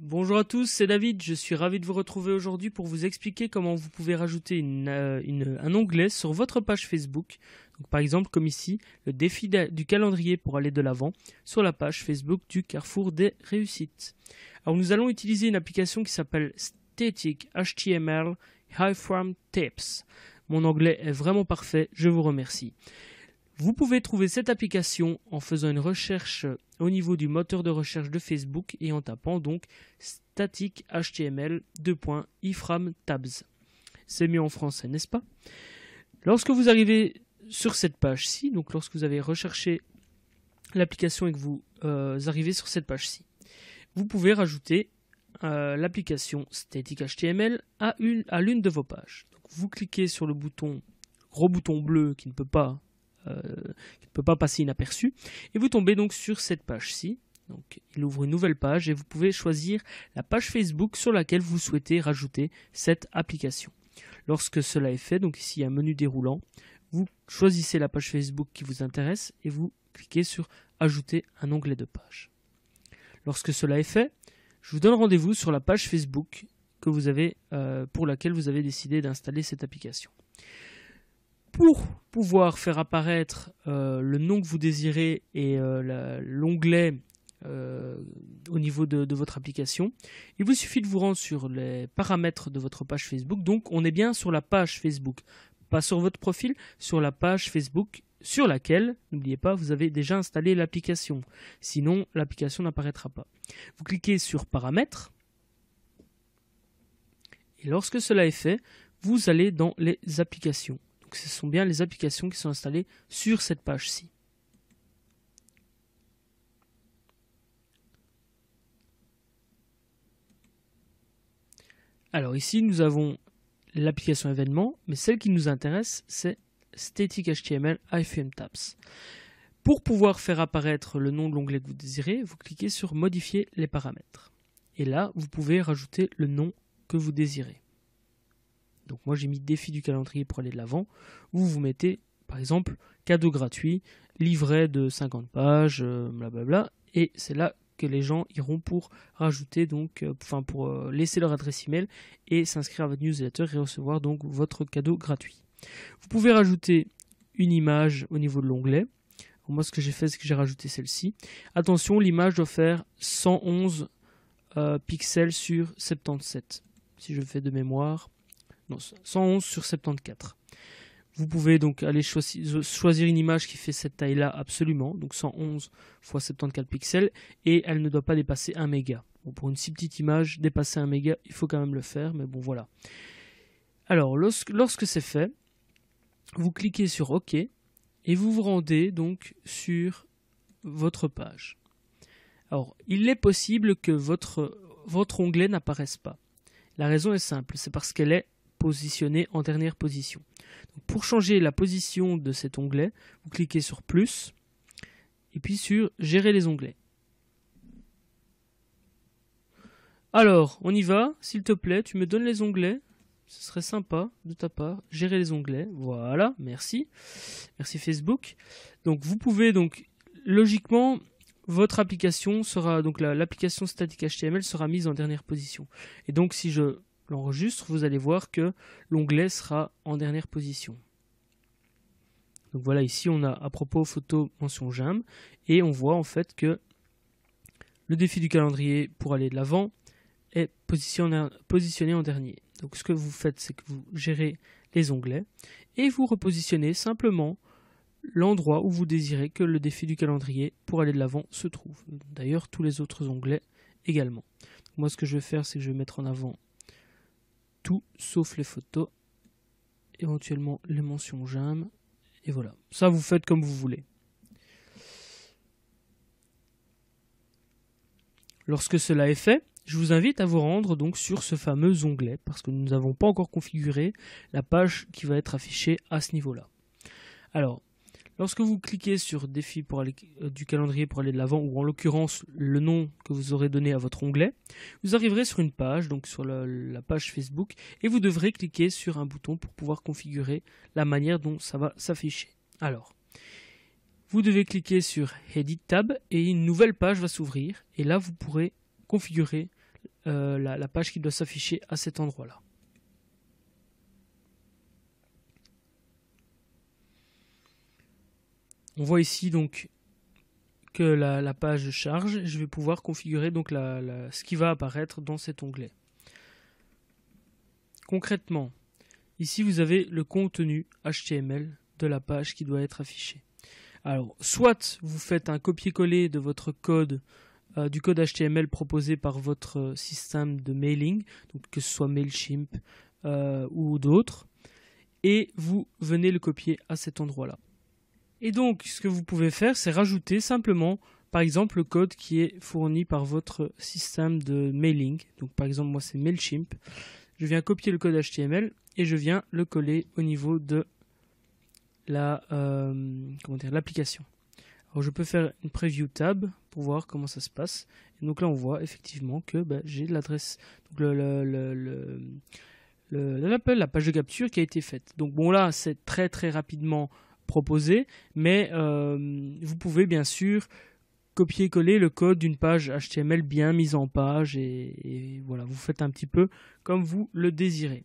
Bonjour à tous, c'est David, je suis ravi de vous retrouver aujourd'hui pour vous expliquer comment vous pouvez rajouter euh, un onglet sur votre page Facebook. par exemple, comme ici, le défi du calendrier pour aller de l'avant sur la page Facebook du Carrefour des réussites. Alors nous allons utiliser une application qui s'appelle Static HTML High From Tips. Mon anglais est vraiment parfait, je vous remercie. Vous pouvez trouver cette application en faisant une recherche au niveau du moteur de recherche de Facebook et en tapant donc static html 2.iframe tabs. C'est mieux en français, n'est-ce pas Lorsque vous arrivez sur cette page-ci, donc lorsque vous avez recherché l'application et que vous euh, arrivez sur cette page-ci, vous pouvez rajouter euh, l'application static html à l'une à de vos pages. Donc vous cliquez sur le bouton gros bouton bleu qui ne peut pas euh, qui ne peut pas passer inaperçu. Et vous tombez donc sur cette page-ci. Donc, il ouvre une nouvelle page et vous pouvez choisir la page Facebook sur laquelle vous souhaitez rajouter cette application. Lorsque cela est fait, donc ici il y a un menu déroulant, vous choisissez la page Facebook qui vous intéresse et vous cliquez sur Ajouter un onglet de page. Lorsque cela est fait, je vous donne rendez-vous sur la page Facebook que euh, pour laquelle vous avez décidé d'installer cette application pour pouvoir faire apparaître euh, le nom que vous désirez et euh, l'onglet euh, au niveau de, votre application, il vous suffit de vous rendre sur les paramètres de votre page Facebook. Donc on est bien sur la page Facebook, pas sur votre profil, sur la page Facebook sur laquelle, n'oubliez pas, vous avez déjà installé l'application. Sinon, l'application n'apparaîtra pas. Vous cliquez sur paramètres. Et lorsque cela est fait, vous allez dans les applications ce sont bien les applications qui sont installées sur cette page-ci. Alors ici, nous avons l'application événement, mais celle qui nous intéresse, c'est Static HTML IFM Tabs. Pour pouvoir faire apparaître le nom de l'onglet que vous désirez, vous cliquez sur Modifier les paramètres. Et là, vous pouvez rajouter le nom que vous désirez. Donc moi j'ai mis défi du calendrier pour aller de l'avant, Vous, vous mettez par exemple cadeau gratuit, livret de 50 pages, euh, blablabla, et c'est là que les gens iront pour rajouter donc, euh, enfin pour euh, laisser leur adresse email et s'inscrire à votre newsletter et recevoir donc votre cadeau gratuit. Vous pouvez rajouter une image au niveau de l'onglet. Moi, ce que j'ai fait, c'est que j'ai rajouté celle-ci. Attention, l'image doit faire 111 pixels sur 77. Si je fais de mémoire, 111 sur 74. Vous pouvez donc aller choisir une image qui fait cette taille-là absolument, donc 111 x 74 pixels, et elle ne doit pas dépasser 1 méga. pour une si petite image, dépasser 1 méga, il faut quand même le faire, mais bon voilà. Alors, lorsque, c'est fait, vous cliquez sur OK, et vous vous rendez donc sur votre page. Alors, il est possible que votre, votre onglet n'apparaisse pas. La raison est simple, c'est parce qu'elle est positionné en dernière position. pour changer la position de cet onglet, vous cliquez sur plus et puis sur gérer les onglets. Alors, on y va, s'il te plaît, tu me donnes les onglets. Ce serait sympa de ta part, gérer les onglets. Voilà, merci. Merci Facebook. Donc vous pouvez donc logiquement votre application sera donc l'application static HTML sera mise en dernière position. Et donc si je l'enregistre, vous allez voir que l'onglet sera en dernière position. Donc voilà, ici on a à propos photo mention Jam et on voit en fait que le défi du calendrier pour aller de l'avant est positionné en dernier. Donc ce que vous faites, c'est que vous gérez les onglets et vous repositionnez simplement l'endroit où vous désirez que le défi du calendrier pour aller de l'avant se trouve. D'ailleurs, tous les autres onglets également. Moi, ce que je vais faire, c'est que je vais mettre en avant tout sauf les photos, éventuellement les mentions j'aime, et voilà. Ça, vous faites comme vous voulez. Lorsque cela est fait, je vous invite à vous rendre donc sur ce fameux onglet parce que nous n'avons pas encore configuré la page qui va être affichée à ce niveau-là. Alors, Lorsque vous cliquez sur défi pour aller, euh, du calendrier pour aller de l'avant, ou en l'occurrence le nom que vous aurez donné à votre onglet, vous arriverez sur une page, donc sur la, page Facebook, et vous devrez cliquer sur un bouton pour pouvoir configurer la manière dont ça va s'afficher. Alors, vous devez cliquer sur Edit Tab et une nouvelle page va s'ouvrir, et là vous pourrez configurer euh, la page qui doit s'afficher à cet endroit-là. On voit ici donc que la, page charge. Je vais pouvoir configurer donc ce qui va apparaître dans cet onglet. Concrètement, ici vous avez le contenu HTML de la page qui doit être affichée. Alors, soit vous faites un copier-coller de votre code, euh, du code HTML proposé par votre euh, système de mailing, donc que ce soit Mailchimp euh, ou d'autres, et vous venez le copier à cet endroit-là. Et donc, ce que vous pouvez faire, c'est rajouter simplement, par exemple, le code qui est fourni par votre système de mailing. Donc, par exemple, moi, c'est Mailchimp. Je viens copier le code HTML et je viens le coller au niveau de la euh, l'application. Alors je peux faire une preview tab pour voir comment ça se passe. Et donc là on voit effectivement que bah, j'ai l'adresse, le, la page de capture qui a été faite. Donc bon là c'est très très rapidement proposé, mais euh, vous pouvez bien sûr copier-coller le code d'une page HTML bien mise en page et, et, voilà, vous faites un petit peu comme vous le désirez.